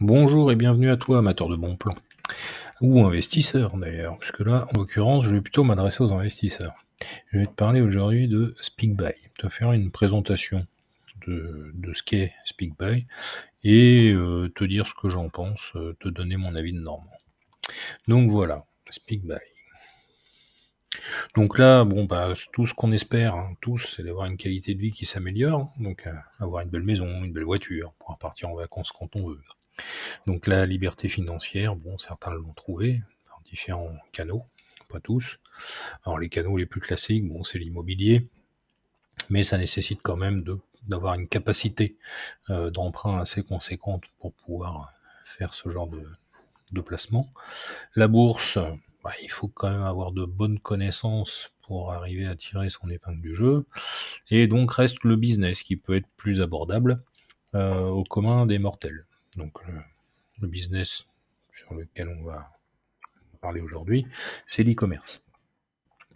Bonjour et bienvenue à toi, amateur de bons plans. Ou investisseur d'ailleurs, puisque là, en l'occurrence, je vais plutôt m'adresser aux investisseurs. Je vais te parler aujourd'hui de SpeakBuy, te faire une présentation de, ce qu'est SpeakBuy et euh, te dire ce que j'en pense, euh, te donner mon avis de Normand. Donc voilà, SpeakBuy. Donc là, bon, bah, tout ce qu'on espère, hein, tous, c'est d'avoir une qualité de vie qui s'améliore, hein, donc euh, avoir une belle maison, une belle voiture, pouvoir partir en vacances quand on veut. Donc la liberté financière, bon, certains l'ont trouvé par différents canaux, pas tous. Alors les canaux les plus classiques, bon, c'est l'immobilier, mais ça nécessite quand même d'avoir une capacité euh, d'emprunt assez conséquente pour pouvoir faire ce genre de, placement. La bourse, bah, il faut quand même avoir de bonnes connaissances pour arriver à tirer son épingle du jeu. Et donc reste le business qui peut être plus abordable euh, au commun des mortels donc euh, le, business sur lequel on va parler aujourd'hui, c'est l'e-commerce.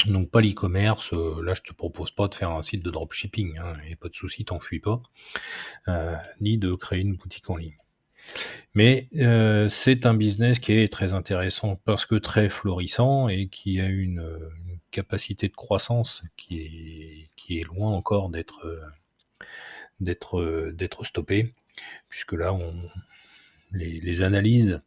Donc pas l'e-commerce, euh, là je te propose pas de faire un site de dropshipping, n'y hein, et pas de souci, fuis pas, euh, ni de créer une boutique en ligne. Mais c'est un business qui est très intéressant parce que très florissant et qui a une, capacité de croissance qui est, loin encore d'être d'être d'être stoppée puisque là, on, les, analyses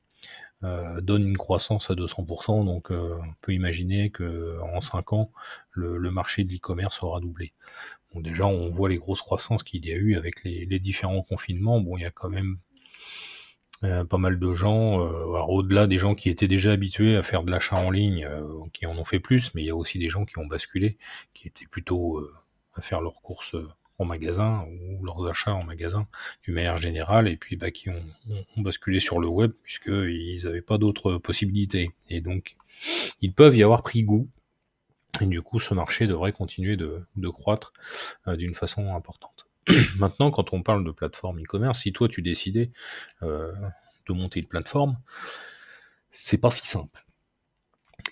euh, donnent une croissance à 200%, donc euh, on peut imaginer qu'en 5 ans, le, marché de l'e-commerce aura doublé. Bon, déjà, on voit les grosses croissances qu'il y a eu avec les, différents confinements. Bon, il y a quand même euh, pas mal de gens, au-delà des gens qui étaient déjà habitués à faire de l'achat en ligne, qui en ont fait plus, mais il y a aussi des gens qui ont basculé, qui étaient plutôt à faire leurs courses en magasin ou leurs achats en magasin d'une manière générale, et puis bah, qui ont, basculé sur le web puisqu'ils n'avaient pas d'autres possibilités. Et donc, ils peuvent y avoir pris goût. Et du coup, ce marché devrait continuer de, croître euh, d'une façon importante. Maintenant, quand on parle de plateforme e-commerce, si toi tu décidais euh, de monter une plateforme, c'est pas si simple.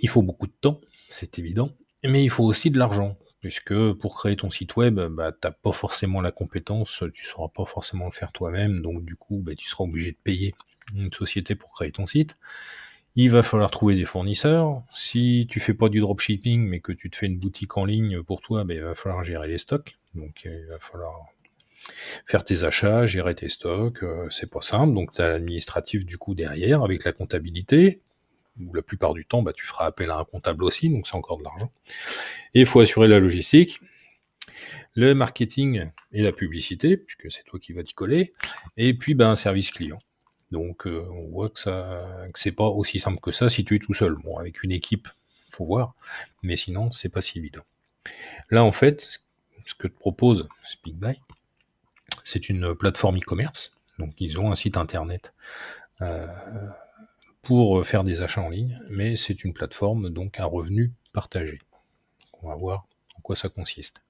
Il faut beaucoup de temps, c'est évident, mais il faut aussi de l'argent puisque pour créer ton site web, bah, tu n'as pas forcément la compétence, tu ne sauras pas forcément le faire toi-même, donc du coup, bah, tu seras obligé de payer une société pour créer ton site. Il va falloir trouver des fournisseurs. Si tu fais pas du dropshipping, mais que tu te fais une boutique en ligne pour toi, bah, il va falloir gérer les stocks. Donc il va falloir faire tes achats, gérer tes stocks, euh, c'est pas simple. Donc tu as l'administratif du coup derrière avec la comptabilité, où la plupart du temps, bah, tu feras appel à un comptable aussi, donc c'est encore de l'argent. Et il faut assurer la logistique, le marketing et la publicité, puisque c'est toi qui vas t'y coller, et puis bah, un service client. Donc euh, on voit que ça, que c'est pas aussi simple que ça si tu es tout seul. Bon, avec une équipe, faut voir, mais sinon c'est pas si évident. Là en fait, ce que te propose Speedbuy, c'est une plateforme e-commerce. Donc ils ont un site internet. Euh, euh, faire des achats en ligne, mais c'est une plateforme, donc un revenu partagé. On va voir en quoi ça consiste.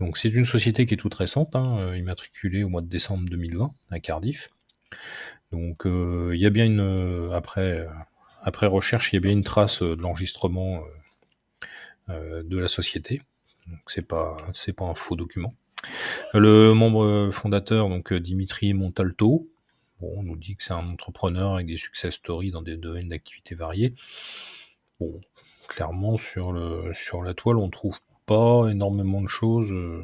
Donc c'est une société qui est toute récente, hein, euh, immatriculée au mois de décembre 2020 à Cardiff. Donc euh, il y a bien une après après recherche, il y a bien une trace de l'enregistrement de la société. Donc c'est pas c'est pas un faux document. Le membre fondateur donc Dimitri Montalto Bon, on nous dit que c'est un entrepreneur avec des success stories dans des domaines d'activité variés. Bon, clairement, sur, le, sur la toile, on ne trouve pas énormément de choses euh,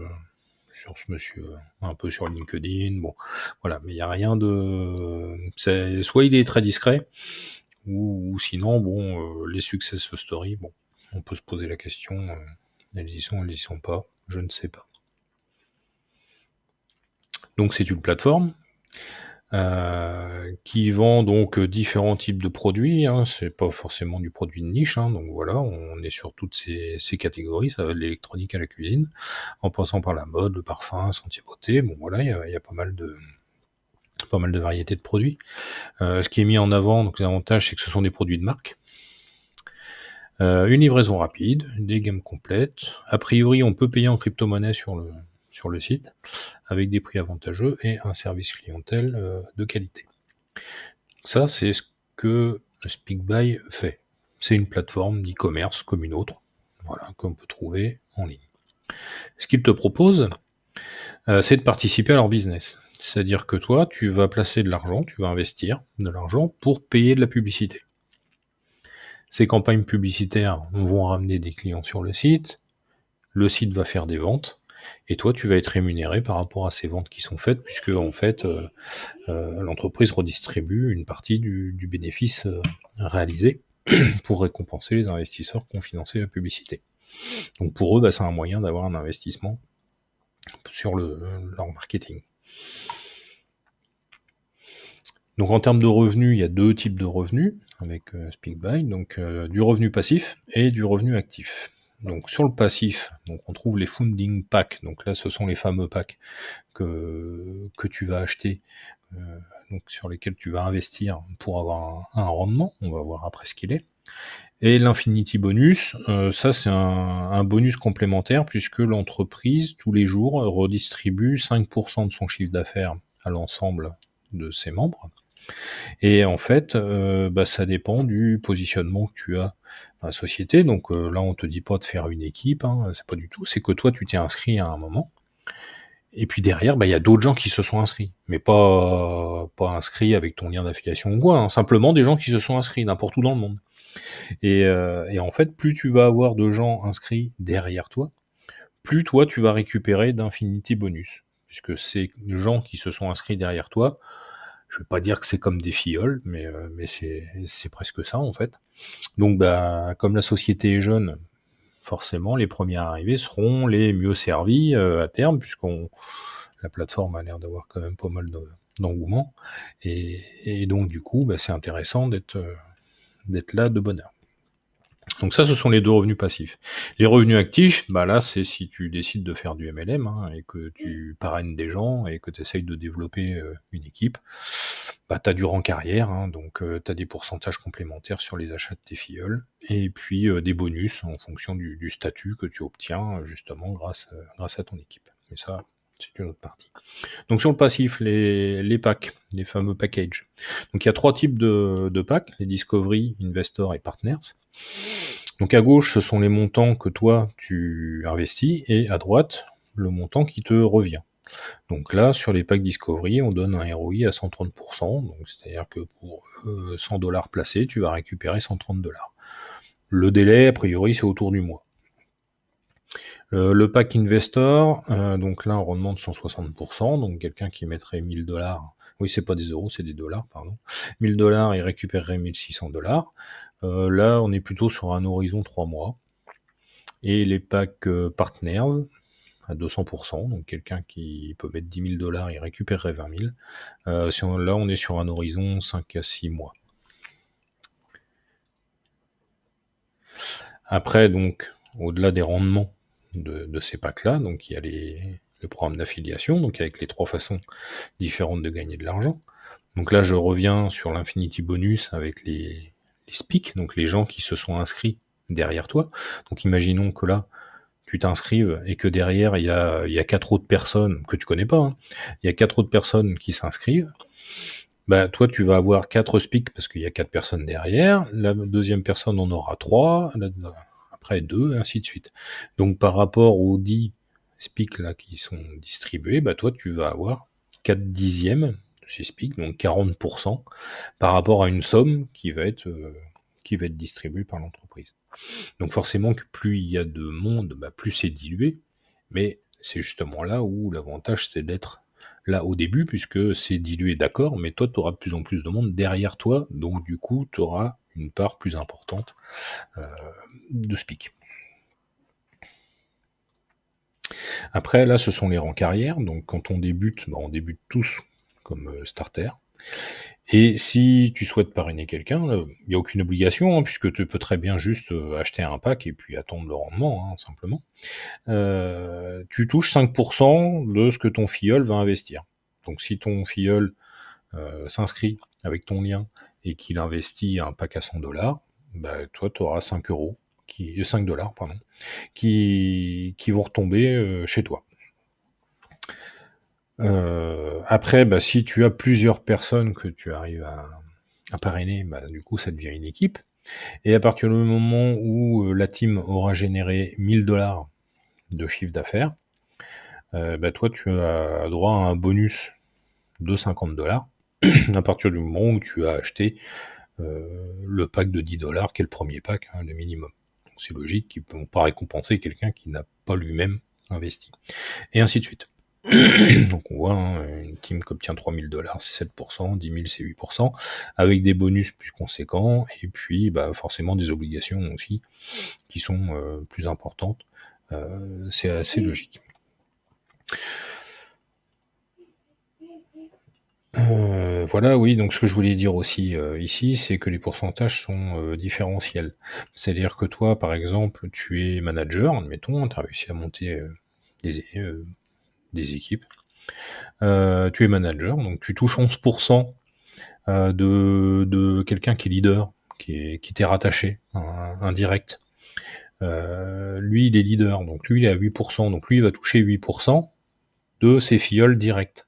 sur ce monsieur, euh, un peu sur LinkedIn, bon, voilà, mais il n'y a rien de... Soit il est très discret, ou, sinon, bon, euh, les success stories, bon, on peut se poser la question, elles y sont, elles y sont pas, je ne sais pas. Donc c'est une plateforme. Euh, qui vend donc euh, différents types de produits. Hein. C'est pas forcément du produit de niche, hein. donc voilà, on est sur toutes ces, catégories. Ça va de l'électronique à la cuisine, en passant par la mode, le parfum, sentier beauté. Bon voilà, il y, a, pas mal de pas mal de variétés de produits. Euh, ce qui est mis en avant, donc l'avantage, c'est que ce sont des produits de marque. une livraison rapide, des gammes complètes. A priori, on peut payer en crypto-monnaie sur le, sur le site avec des prix avantageux et un service clientèle euh, de qualité. Ça, c'est ce que SpeakBuy fait. C'est une plateforme d'e-commerce comme une autre, voilà, qu'on peut trouver en ligne. Ce qu'il te propose euh, c'est de participer à leur business. C'est-à-dire que toi, tu vas placer de l'argent, tu vas investir de l'argent pour payer de la publicité. Ces campagnes publicitaires vont ramener des clients sur le site, le site va faire des ventes, et toi, tu vas être rémunéré par rapport à ces ventes qui sont faites, puisque en fait, euh, euh, l'entreprise redistribue une partie du, bénéfice euh, réalisé pour récompenser les investisseurs qui ont financé la publicité. Donc pour eux, bah, c'est un moyen d'avoir un investissement sur leur marketing. Donc en termes de revenus, il y a deux types de revenus avec SpeakBuy, donc du revenu passif et du revenu actif. Donc sur le passif, donc on trouve les funding packs. Donc là, ce sont les fameux packs que, que tu vas acheter, euh, donc sur lesquels tu vas investir pour avoir un, rendement. On va voir après ce qu'il est. Et l'infinity bonus, euh, ça c'est un, bonus complémentaire puisque l'entreprise tous les jours redistribue 5% de son chiffre d'affaires à l'ensemble de ses membres. Et en fait, euh, bah, ça dépend du positionnement que tu as dans la société. Donc euh, là, on te dit pas de faire une équipe, hein, c'est pas du tout. C'est que toi, tu t'es inscrit à un moment. Et puis derrière, bah, il y a d'autres gens qui se sont inscrits, mais pas pas inscrits avec ton lien d'affiliation ou quoi. Hein. simplement des gens qui se sont inscrits n'importe où dans le monde. Et, euh, et, en fait, plus tu vas avoir de gens inscrits derrière toi, plus toi tu vas récupérer d'infinity bonus, puisque ces gens qui se sont inscrits derrière toi je vais pas dire que c'est comme des fioles, mais, euh, c'est presque ça en fait. Donc bah, comme la société est jeune, forcément les premiers arrivés seront les mieux servis euh, à terme, puisqu'on la plateforme a l'air d'avoir quand même pas mal d'engouement. Et, donc du coup, bah, c'est intéressant euh, d'être là de bonne heure. Donc ça, ce sont les deux revenus passifs. Les revenus actifs, bah là, c'est si tu décides de faire du MLM hein, et que tu parraines des gens et que tu essayes de développer euh, une équipe, bah tu as du rang carrière, hein, donc euh, tu as des pourcentages complémentaires sur les achats de tes filleuls, et puis euh, des bonus en fonction du, du, statut que tu obtiens justement grâce, grâce à ton équipe. Mais ça, c'est une autre partie. Donc sur le passif, les, packs, les fameux packages. Donc il y a trois types de, packs, les Discovery, Investor et Partners. Donc à gauche, ce sont les montants que toi, tu investis, et à droite, le montant qui te revient. Donc là, sur les packs Discovery, on donne un ROI à 130%, donc c'est-à-dire que pour 100 euh, dollars placés, tu vas récupérer 130 dollars. Le délai, a priori, c'est autour du mois. Euh, le, pack investor, euh, donc là, un rendement de 160%, donc quelqu'un qui mettrait 1000 dollars, oui, c'est pas des euros, c'est des dollars, pardon, 1000 dollars, il récupérerait 1600 dollars. Euh, là, on est plutôt sur un horizon 3 mois. Et les packs partners, à 200%, donc quelqu'un qui peut mettre 10 000 dollars, il récupérerait 20 000. là, on est sur un horizon 5 à 6 mois. Après, donc, au-delà des rendements de, ces packs-là. Donc il y a les, le programme d'affiliation, donc avec les trois façons différentes de gagner de l'argent. Donc là, je reviens sur l'Infinity Bonus avec les, les SPIC, donc les gens qui se sont inscrits derrière toi. Donc imaginons que là, tu t'inscrives et que derrière, il y a, il y a quatre autres personnes que tu connais pas. Hein. il y a quatre autres personnes qui s'inscrivent. Bah, toi, tu vas avoir quatre SPIC parce qu'il y a quatre personnes derrière. La deuxième personne en aura trois après deux, et ainsi de suite. Donc par rapport aux 10 speaks là, qui sont distribués, bah, toi tu vas avoir 4 dixièmes de ces speaks, donc 40%, par rapport à une somme qui va être, euh, qui va être distribuée par l'entreprise. Donc forcément que plus il y a de monde, bah, plus c'est dilué, mais c'est justement là où l'avantage c'est d'être là au début, puisque c'est dilué d'accord, mais toi tu auras de plus en plus de monde derrière toi, donc du coup tu auras une part plus importante euh, de ce Après, là, ce sont les rangs carrière. Donc, quand on débute, bah, on débute tous comme euh, starter. Et si tu souhaites parrainer quelqu'un, euh, il n'y a aucune obligation, hein, puisque tu peux très bien juste acheter un pack et puis attendre le rendement, hein, simplement. tu touches 5% de ce que ton filleul va investir. Donc si ton filleul s'inscrit avec ton lien et qu'il investit un pack à 100 dollars, bah, toi, tu auras 5 euros, qui, 5 euh, dollars, pardon, qui, qui vont retomber euh, chez toi. Euh, après, bah, si tu as plusieurs personnes que tu arrives à, parrainer, bah, du coup, ça devient une équipe. Et à partir du moment où la team aura généré 1000 dollars de chiffre d'affaires, bah, toi, tu as droit à un bonus de 50 dollars à partir du moment où tu as acheté euh, le pack de 10 dollars, qui est le premier pack, hein, le minimum. C'est logique qu'ils ne peuvent pas récompenser quelqu'un qui n'a pas lui-même investi. Et ainsi de suite. Donc on voit hein, une team qui obtient 3000 dollars, c'est 7%, 10 000 c'est 8%, avec des bonus plus conséquents, et puis bah, forcément des obligations aussi qui sont euh, plus importantes. Euh, c'est assez logique. Euh, voilà, oui, donc ce que je voulais dire aussi euh, ici, c'est que les pourcentages sont euh, différentiels. C'est-à-dire que toi, par exemple, tu es manager, admettons, hein, tu as réussi à monter des, des, équipes. tu es manager, donc tu touches 11% de, de quelqu'un qui est leader, qui t'est rattaché, hein, indirect. lui, il est leader, donc lui, il est à 8%, donc lui, il va toucher 8% de ses fioles directes.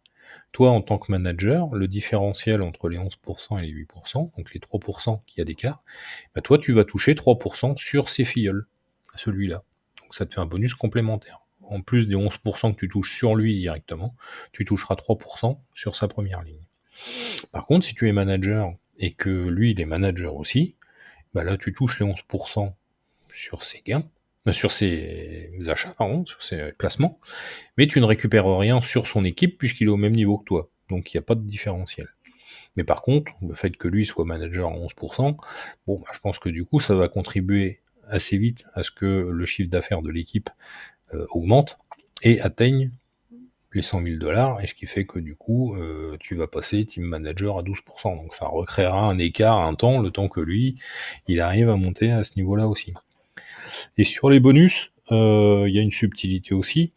Toi, en tant que manager, le différentiel entre les 11% et les 8%, donc les 3% qu'il y a d'écart, bah toi, tu vas toucher 3% sur ces filleuls, celui-là. Donc ça te fait un bonus complémentaire. En plus des 11% que tu touches sur lui directement, tu toucheras 3% sur sa première ligne. Par contre, si tu es manager et que lui, il est manager aussi, bah là, tu touches les 11% sur ses gains, sur ses achats, pardon, sur ses placements, mais tu ne récupères rien sur son équipe puisqu'il est au même niveau que toi. Donc il n'y a pas de différentiel. Mais par contre, le fait que lui soit manager à 11%, bon, bah, je pense que du coup, ça va contribuer assez vite à ce que le chiffre d'affaires de l'équipe euh, augmente et atteigne les 100 000 dollars, et ce qui fait que du coup, euh, tu vas passer team manager à 12%. Donc ça recréera un écart, un temps, le temps que lui, il arrive à monter à ce niveau-là aussi. Et sur les bonus, euh, il y a une subtilité aussi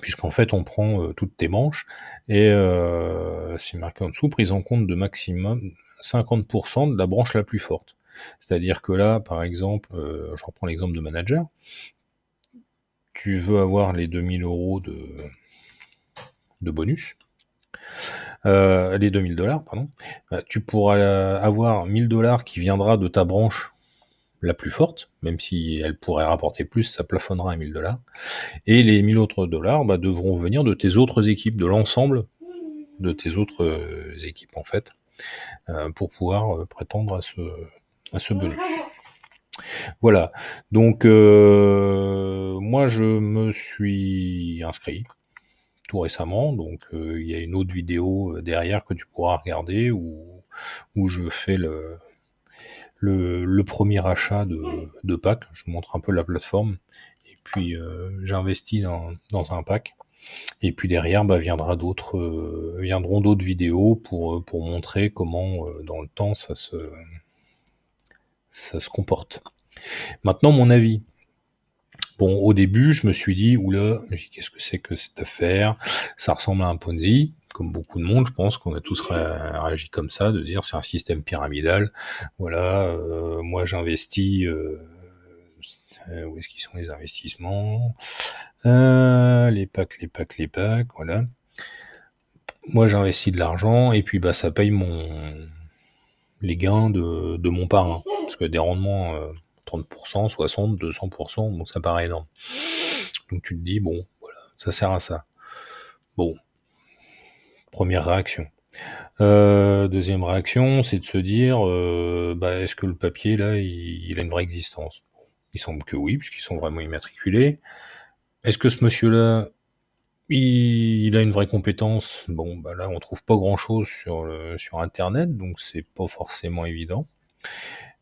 puisqu'en fait on prend euh, toutes tes manches et euh, c'est marqué en dessous prise en compte de maximum 50% de la branche la plus forte. C'est-à-dire que là, par exemple, je reprends l'exemple de manager, tu veux avoir les 2000 euros de, bonus, les 2000 dollars, pardon, bah, tu pourras avoir 1000 dollars qui viendra de ta branche la plus forte, même si elle pourrait rapporter plus, ça plafonnera à 1000 dollars. Et les 1000 autres dollars bah, devront venir de tes autres équipes, de l'ensemble de tes autres euh, équipes en fait, euh, pour pouvoir euh, prétendre à ce, à ce bonus. Voilà, donc moi je me suis inscrit tout récemment, donc il y a une autre vidéo derrière que tu pourras regarder où je fais le, le, premier achat de, pack. Je vous montre un peu la plateforme. Et puis euh, j'investis dans, un pack. Et puis derrière, bah, viendra d'autres, euh, viendront d'autres vidéos pour, euh, pour montrer comment dans le temps ça se, ça se comporte. Maintenant, mon avis. Bon, au début, je me suis dit, oula, qu'est-ce que c'est que cette affaire Ça ressemble à un Ponzi comme beaucoup de monde, je pense qu'on a tous réagi comme ça, de dire c'est un système pyramidal. Voilà, euh, moi j'investis. Euh, euh, où est-ce qu'ils sont les investissements Les packs, les packs, les packs. Voilà. Moi j'investis de l'argent et puis bah ça paye mon les gains de, mon parrain parce que des rendements 30%, 60, 200%, bon ça paraît énorme. Donc tu te dis bon voilà ça sert à ça. Bon, Première réaction. Euh, deuxième réaction, c'est de se dire, euh, bah, est-ce que le papier, là, il, a une vraie existence Il semble que oui, puisqu'ils sont vraiment immatriculés. Est-ce que ce monsieur-là, il, a une vraie compétence Bon, bah, là, on trouve pas grand-chose sur, sur Internet, donc c'est pas forcément évident.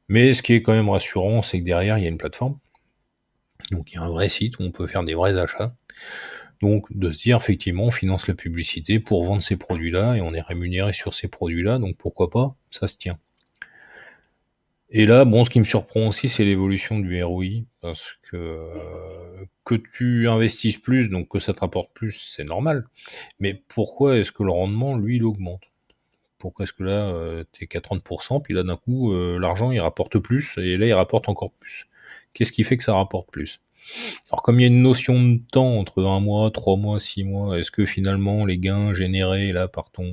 Mais ce qui est quand même rassurant, c'est que derrière, il y a une plateforme. Donc il y a un vrai site où on peut faire des vrais achats. Donc de se dire effectivement on finance la publicité pour vendre ces produits-là et on est rémunéré sur ces produits-là, donc pourquoi pas, ça se tient. Et là, bon, ce qui me surprend aussi, c'est l'évolution du ROI, parce que euh, que tu investisses plus, donc que ça te rapporte plus, c'est normal. Mais pourquoi est-ce que le rendement, lui, il augmente Pourquoi est-ce que là, euh, t'es tu es qu'à 30%, puis là, d'un coup, euh, l'argent, il rapporte plus, et là, il rapporte encore plus Qu'est-ce qui fait que ça rapporte plus alors comme il y a une notion de temps entre un mois, trois mois, six mois, est-ce que finalement les gains générés là par ton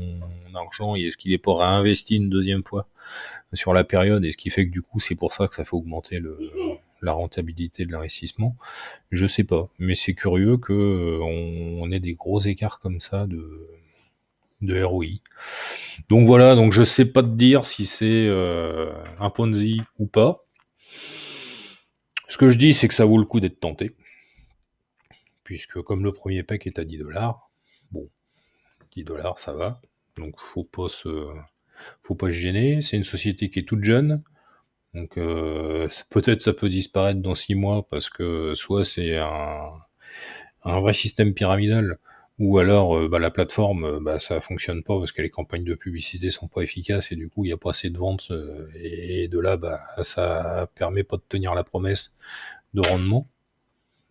argent, est-ce qu'il est pas réinvesti une deuxième fois sur la période Et ce qui fait que du coup c'est pour ça que ça fait augmenter la rentabilité de l'investissement Je sais pas, mais c'est curieux que euh, on, ait des gros écarts comme ça de ROI. Donc voilà, donc je sais pas te dire si c'est euh, un Ponzi ou pas. Ce que je dis, c'est que ça vaut le coup d'être tenté. Puisque comme le premier pack est à 10 dollars, bon, 10 dollars, ça va. Donc faut pas se, faut pas se gêner. C'est une société qui est toute jeune. Donc euh, peut-être ça peut disparaître dans 6 mois parce que soit c'est un, un vrai système pyramidal, ou alors euh, bah, la plateforme, euh, bah, ça fonctionne pas parce que les campagnes de publicité sont pas efficaces et du coup il n'y a pas assez de ventes euh, et de là bah, ça permet pas de tenir la promesse de rendement.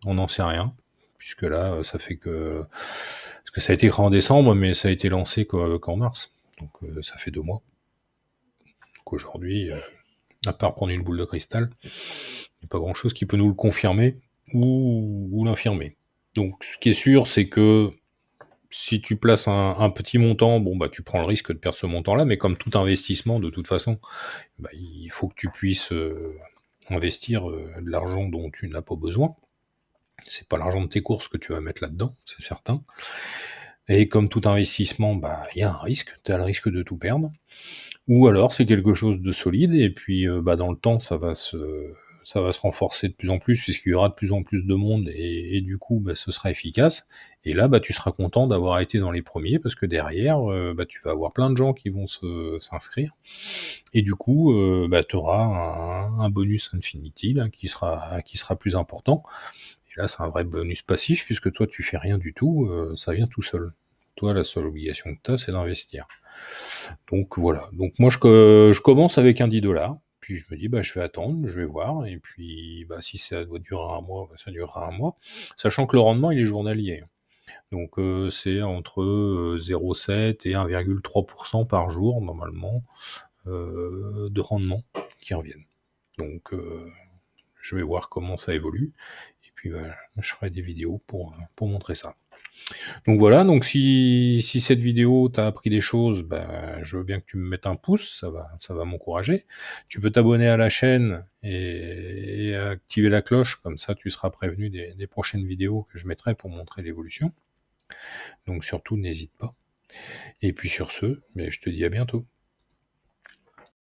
On n'en sait rien puisque là ça fait que parce que ça a été créé en décembre mais ça a été lancé qu'en mars donc ça fait deux mois. Donc aujourd'hui, à part prendre une boule de cristal, il n'y a pas grand chose qui peut nous le confirmer ou, ou l'infirmer. Donc ce qui est sûr c'est que si tu places un, petit montant, bon bah tu prends le risque de perdre ce montant-là, mais comme tout investissement, de toute façon, bah, il faut que tu puisses euh, investir euh, de l'argent dont tu n'as pas besoin. C'est pas l'argent de tes courses que tu vas mettre là-dedans, c'est certain. Et comme tout investissement, bah il y a un risque, tu as le risque de tout perdre. Ou alors c'est quelque chose de solide et puis euh, bah, dans le temps ça va se ça va se renforcer de plus en plus puisqu'il y aura de plus en plus de monde et, du coup bah, ce sera efficace. Et là, bah, tu seras content d'avoir été dans les premiers parce que derrière, euh, bah, tu vas avoir plein de gens qui vont s'inscrire. Et du coup, euh, bah, tu auras un, bonus Infinity qui, sera, qui sera plus important. Et là, c'est un vrai bonus passif puisque toi, tu fais rien du tout, euh, ça vient tout seul. Toi, la seule obligation que tu as, c'est d'investir. Donc voilà. Donc moi, je, je commence avec un 10 dollars je me dis, bah, je vais attendre, je vais voir. Et puis, bah, si ça doit durer un mois, bah, ça durera un mois. Sachant que le rendement, il est journalier. Donc, euh, c'est entre 0,7 euh, et 1,3% par jour, normalement, euh, de rendement qui reviennent. Donc, je vais voir comment ça évolue. Et puis, bah, je ferai des vidéos pour, pour montrer ça. Donc voilà, donc si, si cette vidéo t'a appris des choses, ben, je veux bien que tu me mettes un pouce, ça va, ça va m'encourager. Tu peux t'abonner à la chaîne et, activer la cloche, comme ça tu seras prévenu des, prochaines vidéos que je mettrai pour montrer l'évolution. Donc surtout, n'hésite pas. Et puis sur ce, mais ben, je te dis à bientôt.